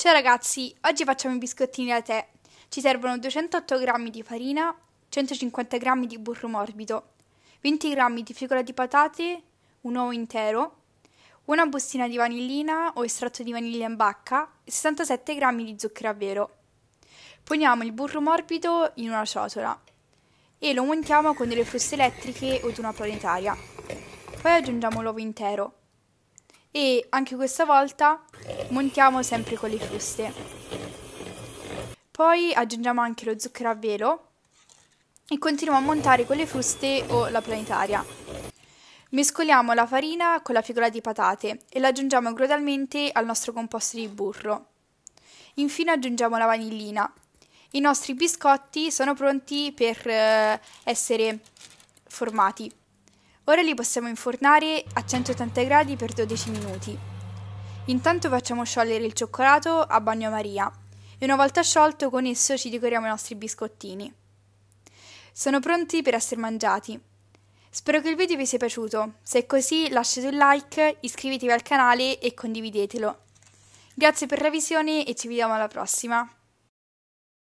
Ciao ragazzi, oggi facciamo i biscottini da tè. Ci servono 208 g di farina, 150 g di burro morbido, 20 g di frigola di patate, un uovo intero, una bustina di vanillina o estratto di vaniglia in bacca e 67 g di zucchero a velo. Poniamo il burro morbido in una ciotola e lo montiamo con delle fruste elettriche o di una planetaria. Poi aggiungiamo l'uovo intero e anche questa volta montiamo sempre con le fruste. Poi aggiungiamo anche lo zucchero a velo e continuiamo a montare con le fruste o la planetaria. Mescoliamo la farina con la figura di patate e la aggiungiamo gradualmente al nostro composto di burro. Infine aggiungiamo la vanillina. I nostri biscotti sono pronti per eh, essere formati. Ora li possiamo infornare a 180 gradi per 12 minuti. Intanto facciamo sciogliere il cioccolato a bagnomaria e una volta sciolto con esso ci decoriamo i nostri biscottini. Sono pronti per essere mangiati. Spero che il video vi sia piaciuto, se è così lasciate un like, iscrivetevi al canale e condividetelo. Grazie per la visione e ci vediamo alla prossima!